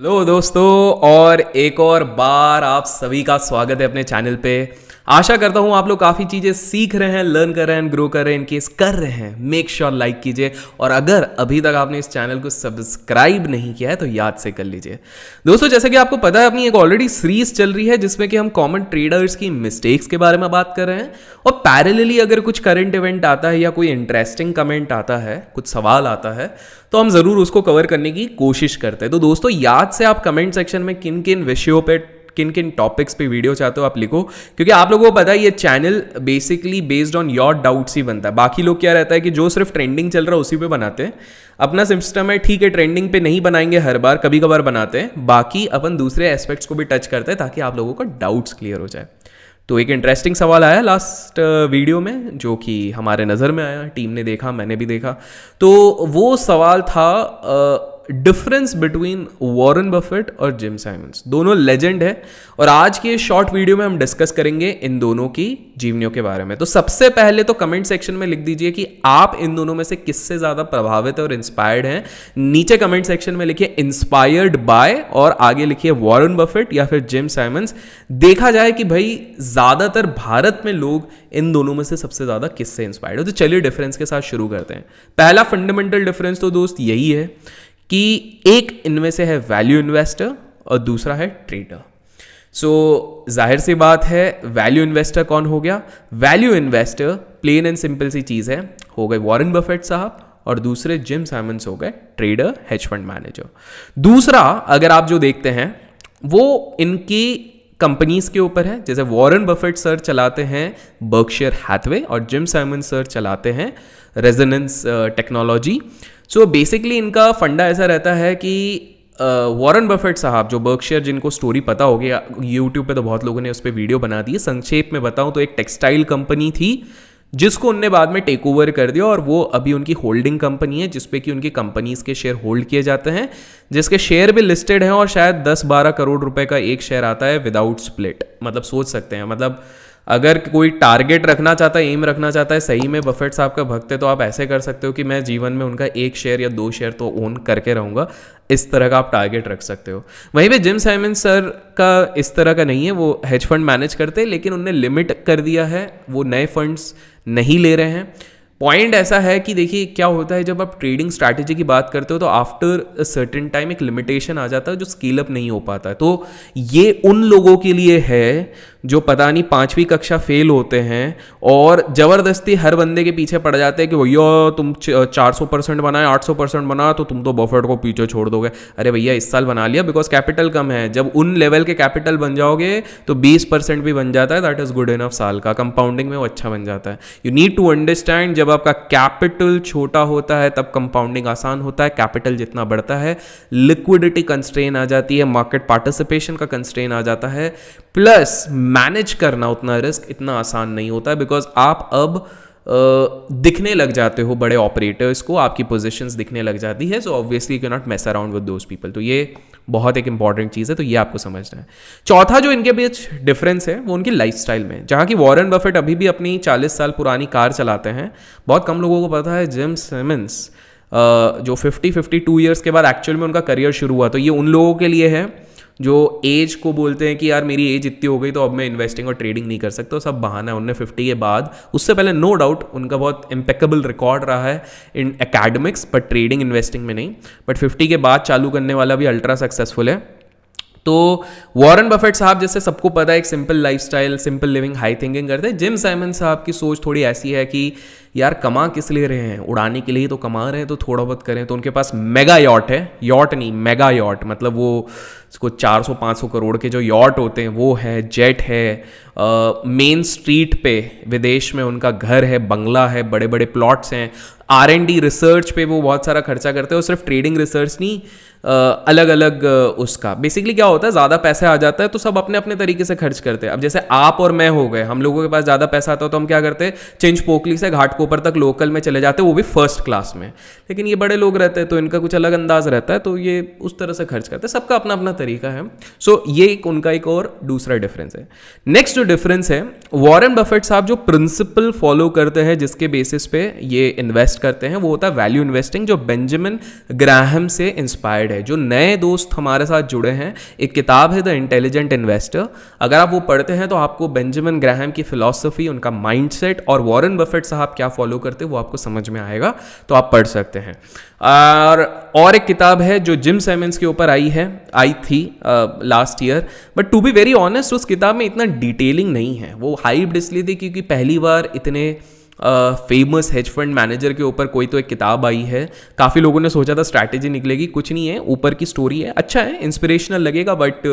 hello दोस्तों और एक और बार आप सभी का स्वागत है अपने चैनल पे आशा करता हूं आप लोग काफ़ी चीज़ें सीख रहे हैं लर्न कर रहे हैं ग्रो कर रहे हैं इनकेस कर रहे हैं मेक श्योर लाइक कीजिए और अगर अभी तक आपने इस चैनल को सब्सक्राइब नहीं किया है तो याद से कर लीजिए दोस्तों जैसे कि आपको पता है अपनी एक ऑलरेडी सीरीज चल रही है जिसमें कि हम कॉमन ट्रेडर्स की मिस्टेक्स के बारे में बात कर रहे हैं और पैरेलली अगर कुछ करंट इवेंट आता है या कोई इंटरेस्टिंग कमेंट आता है कुछ सवाल आता है तो हम ज़रूर उसको कवर करने की कोशिश करते हैं तो दोस्तों याद से आप कमेंट सेक्शन में किन किन विषयों पर किन किन टॉपिक्स पे वीडियो चाहते हो आप लिखो क्योंकि आप लोगों को पता है ये channel basically based on your doubts ही बनता है बाकी लोग क्या रहता है कि जो सिर्फ ट्रेंडिंग चल रहा है उसी पे बनाते हैं अपना सिस्टम है ठीक है ट्रेंडिंग पे नहीं बनाएंगे हर बार कभी कभार बनाते हैं बाकी अपन दूसरे एस्पेक्ट्स को भी टच करते हैं ताकि आप लोगों का डाउट्स क्लियर हो जाए तो एक इंटरेस्टिंग सवाल आया लास्ट वीडियो uh, में जो कि हमारे नज़र में आया टीम ने देखा मैंने भी देखा तो वो सवाल था uh, difference between Warren Buffett और जिम साइमंस दोनों लेजेंड है और आज के शॉर्ट वीडियो में हम डिस्कस करेंगे इन दोनों की जीवनियों के बारे में तो सबसे पहले तो कमेंट सेक्शन में लिख दीजिए कि आप इन दोनों में से किससे ज़्यादा प्रभावित और इंस्पायर्ड हैं नीचे कमेंट सेक्शन में लिखिए इंस्पायर्ड बाय और आगे लिखिए वॉरेन बफेट या फिर जिम साइमंस देखा जाए कि भाई ज़्यादातर भारत में लोग इन दोनों में से सबसे ज़्यादा किससे इंस्पायर्ड हो तो चलिए डिफरेंस के साथ शुरू करते हैं पहला फंडामेंटल डिफरेंस तो दोस्त यही है कि एक इनमें से है वैल्यू इन्वेस्टर और दूसरा है ट्रेडर सो so, जाहिर सी बात है वैल्यू इन्वेस्टर कौन हो गया value investor plain and simple सी चीज़ है हो गए वॉरेन बफेट साहब और दूसरे जिम साइमंस हो गए ट्रेडर हेज फंड मैनेजर दूसरा अगर आप जो देखते हैं वो इनकी कंपनीज के ऊपर है जैसे वॉरेन बफेट सर चलाते हैं बर्कशेयर हैथवे और जिम साइमन सर चलाते हैं रेजोनेंस टेक्नोलॉजी सो बेसिकली इनका फंडा ऐसा रहता है कि वॉरेन uh, बफेट साहब जो बर्कशेयर जिनको स्टोरी पता होगी यूट्यूब पे तो बहुत लोगों ने उस पर वीडियो बना दी संक्षेप में बताऊं तो एक टेक्सटाइल कंपनी थी जिसको उनने बाद में टेक ओवर कर दिया और वो अभी उनकी होल्डिंग कंपनी है जिसपे कि उनकी कंपनीज के शेयर होल्ड किए जाते हैं जिसके शेयर भी लिस्टेड हैं और शायद 10-12 करोड़ रुपए का एक शेयर आता है विदाउट स्प्लिट मतलब सोच सकते हैं मतलब अगर कोई टारगेट रखना चाहता है एम रखना चाहता है सही में बफेट साहब का भक्त है तो आप ऐसे कर सकते हो कि मैं जीवन में उनका एक शेयर या दो शेयर तो ओन करके रहूँगा इस तरह का आप टारगेट रख सकते हो वहीं पे जिम साइमन सर का इस तरह का नहीं है वो हेज फंड मैनेज करते हैं लेकिन उनने लिमिट कर दिया है वो नए फंड्स नहीं ले रहे हैं पॉइंट ऐसा है कि देखिए क्या होता है जब आप ट्रेडिंग स्ट्रैटेजी की बात करते हो तो आफ्टर सर्टेन टाइम एक लिमिटेशन आ जाता है जो स्केल अप नहीं हो पाता है तो ये उन लोगों के लिए है जो पता नहीं पाँचवीं कक्षा फेल होते हैं और ज़बरदस्ती हर बंदे के पीछे पड़ जाते हैं कि भैया तुम चार सौ परसेंट बनाए आठ सौ परसेंट बना तो तुम तो बफेट को पीछे छोड़ दोगे अरे भैया इस साल बना लिया बिकॉज कैपिटल कम है जब उन लेवल के कैपिटल बन जाओगे तो बीस परसेंट भी बन जाता है दैट इज़ गुड इनफ साल का कंपाउंडिंग में वो अच्छा बन जाता है यू नीड टू अंडरस्टैंड जब आपका कैपिटल छोटा होता है तब कंपाउंडिंग आसान होता है कैपिटल जितना बढ़ता है लिक्विडिटी कंस्ट्रेन आ जाती है मार्केट पार्टिसिपेशन का कंस्ट्रेन आ जाता है प्लस मैनेज करना उतना रिस्क इतना आसान नहीं होता है बिकॉज आप अब दिखने लग जाते हो बड़े ऑपरेटर्स को आपकी पोजीशंस दिखने लग जाती है so obviously you not mess around with those people तो ये बहुत एक इंपॉर्टेंट चीज़ है तो ये आपको समझना है चौथा जो इनके बीच डिफरेंस है वो उनकी लाइफ में जहाँ की वॉरन बफेट अभी भी अपनी चालीस साल पुरानी कार चलाते हैं बहुत कम लोगों को पता है जिम सेमिन्स जो फिफ्टी फिफ्टी टू ईयर्स के बाद एक्चुअल में उनका करियर शुरू हुआ तो ये उन लोगों के लिए है जो एज को बोलते हैं कि यार मेरी एज इतनी हो गई तो अब मैं इन्वेस्टिंग और ट्रेडिंग नहीं कर सकता सब बहाना है उनने फिफ्टी के बाद उससे पहले नो डाउट उनका बहुत इम्पेकेबल रिकॉर्ड रहा है in academics but trading investing में नहीं बट फिफ्टी के बाद चालू करने वाला भी अल्ट्रा सक्सेसफुल है तो वॉरेन बफेट साहब जैसे सबको पता है एक simple lifestyle simple living high thinking करते हैं जिम साइमन साहब की सोच थोड़ी ऐसी है कि यार कमा किस लिए रहे हैं उड़ाने के लिए तो कमा रहे हैं तो थोड़ा बहुत करें तो उनके पास मेगा यॉट है यॉट नहीं मेगा यॉट मतलब वो इसको 400-500 करोड़ के जो यॉट होते हैं वो है जेट है मेन स्ट्रीट पे विदेश में उनका घर है बंगला है बड़े बड़े प्लॉट्स हैं आर एन डी रिसर्च पे वो बहुत सारा खर्चा करते हैं और सिर्फ ट्रेडिंग रिसर्च नहीं अलग अलग उसका बेसिकली क्या होता है ज़्यादा पैसे आ जाता है तो सब अपने अपने तरीके से खर्च करते हैं अब जैसे आप और मैं हो गए हम लोगों के पास ज़्यादा पैसा आता है तो हम क्या करते हैं चिंच पोकली से घाट को ऊपर तक लोकल में चले जाते हैं वो भी फर्स्ट क्लास में लेकिन ये बड़े लोग रहते हैं तो इनका कुछ अलग अंदाज रहता है तो ये उस तरह से खर्च करते हैं सबका अपना अपना तरीका है सो so, ये एक उनका एक और दूसरा डिफरेंस है नेक्स्ट जो डिफरेंस है वॉरेन बफेट साहब जो प्रिंसिपल फॉलो करते हैं जिसके बेसिस पे ये इन्वेस्ट करते हैं वो होता है वैल्यू इन्वेस्टिंग जो बेंजामिन ग्राहम से इंस्पायर्ड है जो नए दोस्त हमारे साथ जुड़े हैं एक किताब है द इंटेलिजेंट इन्वेस्टर अगर आप वो पढ़ते हैं तो आपको बेंजामिन ग्राहम की फिलॉसफी उनका माइंडसेट और वॉरेन बफेट साहब क्या फॉलो करते हैं वो आपको समझ में आएगा तो आप पढ़ सकते हैं और और एक किताब है जो जिम सेमेंस के ऊपर आई है आई थी last year but to be very honest उस किताब में इतना डिटेलिंग नहीं है वो हाइप्ड इसलिए थी क्योंकि पहली बार इतने फेमस हेज फंड मैनेजर के ऊपर कोई तो एक किताब आई है काफ़ी लोगों ने सोचा था स्ट्रैटेजी निकलेगी कुछ नहीं है ऊपर की स्टोरी है अच्छा है इंस्पिरेशनल लगेगा बट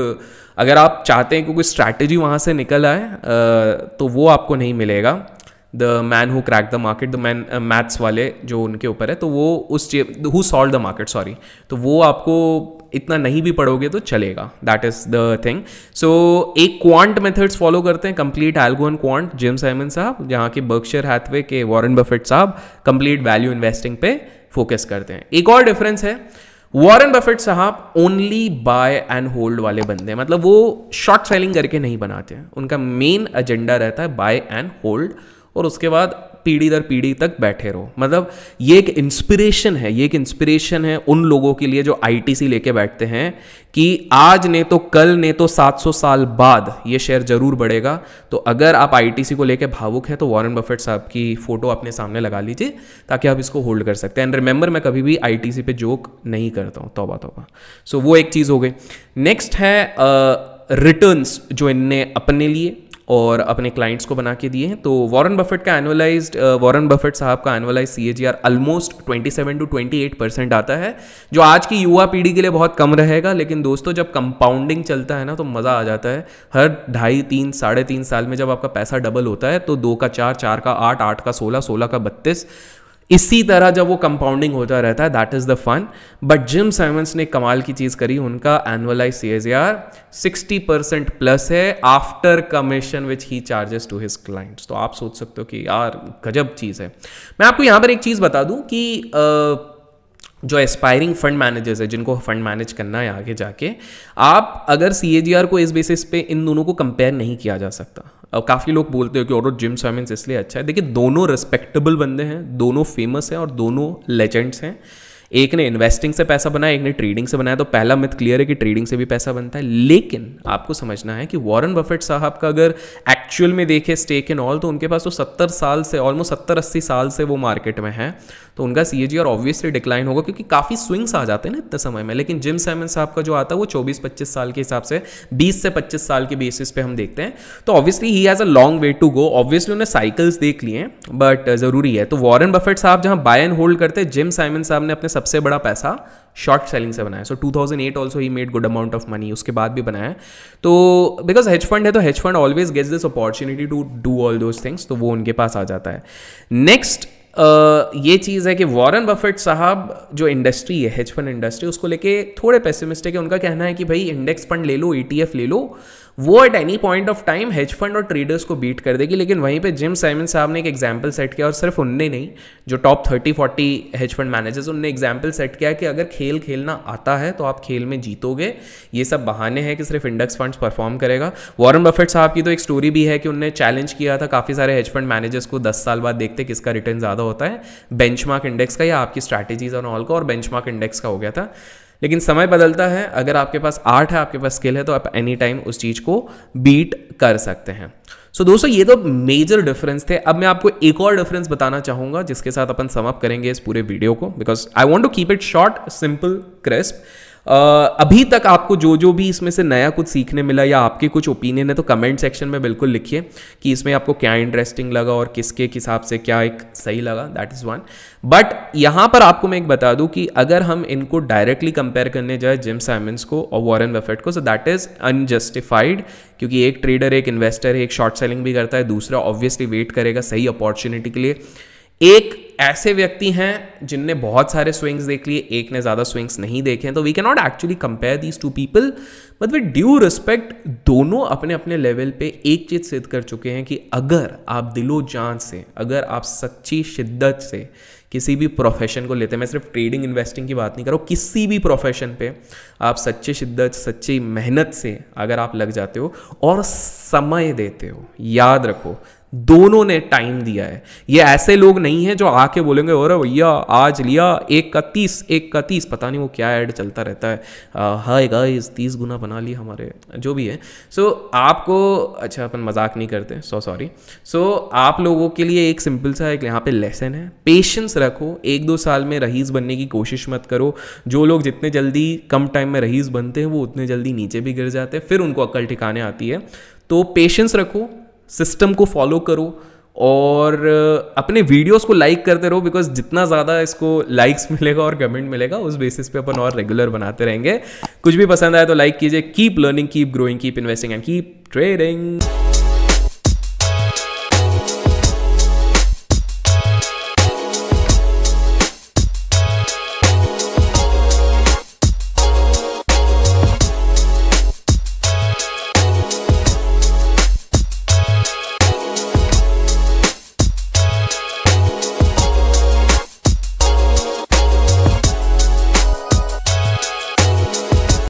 अगर आप चाहते हैं कि कोई स्ट्रैटेजी वहाँ से निकल आए तो वो आपको नहीं मिलेगा the man who crack the market the man maths वाले जो उनके ऊपर है तो वो उस who solve the market sorry तो वो आपको इतना नहीं भी पढ़ोगे तो चलेगा that is the thing so एक क्वांट मेथड्स फॉलो करते हैं complete algo and quant Jim Simon साहब जहाँ के बर्कशर हैथवे के वॉरन बफेट साहब कंप्लीट वैल्यू इन्वेस्टिंग पे फोकस करते हैं एक और डिफरेंस है वॉरन बफेट साहब ओनली बाय एंड होल्ड वाले बंदे हैं मतलब वो शॉर्ट सेलिंग करके नहीं बनाते हैं उनका मेन एजेंडा रहता है बाय एंड होल्ड और उसके बाद पीढ़ी दर पीढ़ी तक बैठे रहो मतलब ये एक इंस्पिरेशन है ये एक इंस्पिरेशन है उन लोगों के लिए जो आईटीसी लेके बैठते हैं कि आज ने तो कल ने तो 700 साल बाद ये शेयर जरूर बढ़ेगा तो अगर आप आईटीसी को लेके भावुक हैं तो वॉरेन बफेट साहब की फ़ोटो अपने सामने लगा लीजिए ताकि आप इसको होल्ड कर सकते हैं एंड रिमेंबर मैं कभी भी आई पे जोक नहीं करता हूँ तोबा तोबा सो so, वो एक चीज़ हो गई नेक्स्ट है रिटर्न्स uh, जो इनने अपने लिए और अपने क्लाइंट्स को बना के दिए हैं तो वॉरेन बफेट का एनुअलाइज वॉरेन बफेट साहब का annualise C H almost 27 to eight percent आता है जो आज की युवा पीढ़ी के लिए बहुत कम रहेगा लेकिन दोस्तों जब कंपाउंडिंग चलता है ना तो मज़ा आ जाता है हर ढाई तीन साढ़े तीन साल में जब आपका पैसा डबल होता है तो दो का चार चार का आठ आठ का सोलह सोलह का बत्तीस इसी तरह जब वो कंपाउंडिंग होता रहता है that is the fun but Jim Simons ने कमाल की चीज़ करी उनका annualise C H R sixty percent plus है after commission which he charges to his clients तो आप सोच सकते हो कि यार गजब चीज़ है मैं आपको यहां पर एक चीज़ बता दूं कि आ, जो एस्पायरिंग फंड मैनेजर्स है जिनको फंड मैनेज करना है आगे जाके आप अगर सी को इस बेसिस पे इन दोनों को कंपेयर नहीं किया जा सकता अब काफ़ी लोग बोलते हो कि और जिम सर्मेंस इसलिए अच्छा है देखिए दोनों रिस्पेक्टेबल बंदे हैं दोनों फेमस हैं और दोनों लेजेंड्स हैं एक ने इन्वेस्टिंग से पैसा बनाया एक ने ट्रेडिंग से बनाया तो पहला मिथ क्लियर है कि ट्रेडिंग से भी पैसा बनता है लेकिन आपको समझना है कि वॉरेन बफेट साहब का अगर एक्चुअल में देखे स्टेक इन ऑल तो उनके पास तो सत्तर साल से ऑलमोस्ट सत्तर अस्सी साल से वो मार्केट में है तो उनका सी और ऑब्वियसली डिक्लाइन होगा क्योंकि काफ़ी स्विंग्स आ जाते हैं ना इतने समय में लेकिन जिम सैमन साहब का जो आता है वो चौबीस पच्चीस साल के हिसाब से बीस से पच्चीस साल के बेसिस पे हम देखते हैं तो obviously he has a long way to go obviously उन्हें साइकिल्स देख लिए बट ज़रूरी है तो वॉरन बफेट साहब जहाँ बाय एंड होल्ड करते हैं जिम साइमन साहब ने अपने सबसे बड़ा पैसा शॉर्ट सेलिंग से बनाया so 2008 also he made good amount of money उसके बाद भी बनाया तो बिकॉज हेज फंड है तो hedge fund always gets this opportunity to do all those things तो वो उनके पास आ जाता है नेक्स्ट Uh, ये चीज़ है कि वॉरेन बफेट साहब जो इंडस्ट्री है हेज फंड इंडस्ट्री उसको लेके थोड़े पेसिमिस्टिक है उनका कहना है कि भाई इंडेक्स फंड ले लो ईटीएफ e ले लो वो at any point of time hedge fund और ट्रेडर्स को बीट कर देगी लेकिन वहीं पे जिम साइमन साहब ने एक एग्जाम्पल सेट किया और सिर्फ उनने नहीं जो top thirty forty hedge fund managers उनने एग्जाम्पल सेट किया कि अगर खेल खेलना आता है तो आप खेल में जीतोगे ये सब बहाने हैं कि सिर्फ इंडेक्स फंड्स परफॉर्म करेगा वॉरन बफेट साहब की तो एक स्टोरी भी है कि उनने चैलेंज किया था काफ़ी सारे हेज फंड मैनेजर्स को दस साल बाद देखते किसका रिटर्न ज़्यादा होता है बेंच इंडेक्स का या आपकी स्ट्रैटेजीज ऑन ऑल का और बेंच इंडेक्स का हो गया था लेकिन समय बदलता है अगर आपके पास आर्ट है आपके पास स्किल है तो आप एनी टाइम उस चीज़ को बीट कर सकते हैं सो so, दोस्तों ये तो मेजर डिफरेंस थे अब मैं आपको एक और डिफरेंस बताना चाहूंगा जिसके साथ अपन समअप करेंगे इस पूरे वीडियो को because I want to keep it short simple crisp अभी तक आपको जो जो भी इसमें से नया कुछ सीखने मिला या आपके कुछ ओपिनियन है तो कमेंट सेक्शन में बिल्कुल लिखिए कि इसमें आपको क्या इंटरेस्टिंग लगा और किसके हिसाब से क्या एक सही लगा दैट इज़ वन बट यहाँ पर आपको मैं एक बता दूं कि अगर हम इनको डायरेक्टली कंपेयर करने जाए जिम साइमंस को और वॉरन बफेट को सो दैट इज़ अनजस्टिफाइड क्योंकि एक ट्रेडर एक इन्वेस्टर है एक शॉर्ट सेलिंग भी करता है दूसरा ऑब्वियसली वेट करेगा सही अपॉर्चुनिटी के लिए एक ऐसे व्यक्ति हैं जिनने बहुत सारे स्विंग्स देख लिए एक ने ज़्यादा स्विंग्स नहीं देखे तो we can not actually compare these two people but with due respect दोनों अपने अपने लेवल पे एक चीज़ सिद्ध कर चुके हैं कि अगर आप दिलो जान से अगर आप सच्ची शिद्दत से किसी भी प्रोफेशन को लेते हैं मैं सिर्फ ट्रेडिंग इन्वेस्टिंग की बात नहीं कर रहा हूँ किसी भी प्रोफेशन पे आप सच्चे शिद्दत सच्ची मेहनत से अगर आप लग जाते हो और समय देते हो याद रखो दोनों ने टाइम दिया है ये ऐसे लोग नहीं हैं जो आके बोलेंगे और भैया आज लिया एक का तीस एक का तीस पता नहीं वो क्या ऐड चलता रहता है हाय गाइस तीस गुना बना लिया हमारे जो भी है सो so, आपको अच्छा अपन मजाक नहीं करते सो सॉरी सो आप लोगों के लिए एक सिंपल सा एक यहाँ पे लेसन है पेशेंस रखो एक दो साल में रहीस बनने की कोशिश मत करो जो लोग जितने जल्दी कम टाइम में रहीस बनते हैं वो उतने जल्दी नीचे भी गिर जाते हैं फिर उनको अक्ल ठिकाने आती है तो पेशेंस रखो सिस्टम को फॉलो करो और uh, अपने वीडियोस को लाइक करते रहो बिकॉज जितना ज़्यादा इसको लाइक्स मिलेगा और कमेंट मिलेगा उस बेसिस पे अपन और रेगुलर बनाते रहेंगे कुछ भी पसंद आए तो लाइक कीजिए keep learning keep growing keep investing and keep trading